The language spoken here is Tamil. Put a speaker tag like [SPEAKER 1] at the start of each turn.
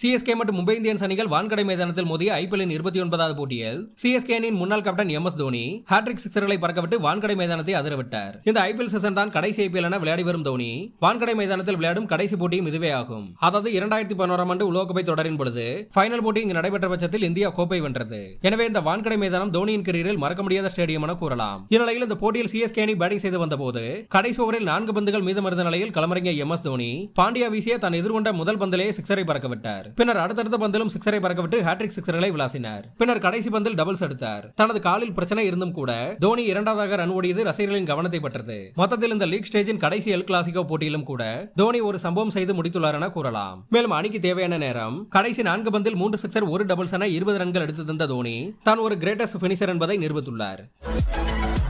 [SPEAKER 1] சிஎஸ்கே மற்றும் மும்பை இந்தியன்ஸ் அணிகள் வான்கடை மைதானத்தில் மோதிய ஐபிஎல்லின் இருபத்தி ஒன்பதாவது போட்டியில் சிஎஸ்கே அணியின் முன்னாள் captain M S Dhoni hat trick சிக்ஸர்களை பறக்கவிட்டு வான்கடை மைதானத்தை அதிரவிட்டார் இந்த ஐபிஎல் சீசன் தான் கடைசி ஐபிஎல் என விளையாடி வரும் தோனி வான்கடை மைதானத்தில் விளையாடும் கடைசி போட்டியும் இதுவே ஆகும் அதாவது இரண்டாயிரத்தி பதினோராம் ஆண்டு உலகக்கோப்பை தொடரின் பொழுது ஃபைனல் போட்டி இங்கு நடைபெற்ற பட்சத்தில் இந்தியா கோப்பை வென்றது எனவே இந்த வான்கடை மைதானம் தோனியின் கிரீரில் மறக்க முடியாத ஸ்டேடியம் என கூறலாம் இந்நிலையில் இந்த போட்டியில் சிஎஸ்கே அணி பேட்டிங் செய்து வந்தபோது கடைசி ஓவரில் நான்கு பந்துகள் மீதமிருந்த நிலையில் களமிறங்கிய எம் எஸ் தோனி பாண்டியா வீசிய தான் எதிர்கொண்ட முதல் பந்திலேயே சிக்ஸரை பறக்கவிட்டார் பின்னர் அடுத்தடுத்த பந்திலும் சிக்ஸரை பறக்கவிட்டு ஹாட்ரிக் சிக்ஸர்களை விளாசினார் பின்னர் கடைசி பந்தில் டபுள்ஸ் எடுத்தார் தனது காலில் பிரச்சனை இருந்தும் கூட தோனி இரண்டாவதாக ரன் ஓடியது ரசிகர்களின் கவனத்தை பெற்றது மொத்தத்தில் இந்த லீக் ஸ்டேஜின் கடைசி எல் கிளாசிகோ போட்டியிலும் கூட தோனி ஒரு சம்பவம் செய்து முடித்துள்ளார் என கூறலாம் மேலும் அணிக்கு தேவையான நேரம் கடைசி நான்கு பந்தில் மூன்று சிக்ஸர் ஒரு டபுள்ஸ் என இருபது ரன்கள் எடுத்து தந்த தோனி தான் ஒரு கிரேட்டஸ்ட் பினிஷர் என்பதை நிரூபித்துள்ளார்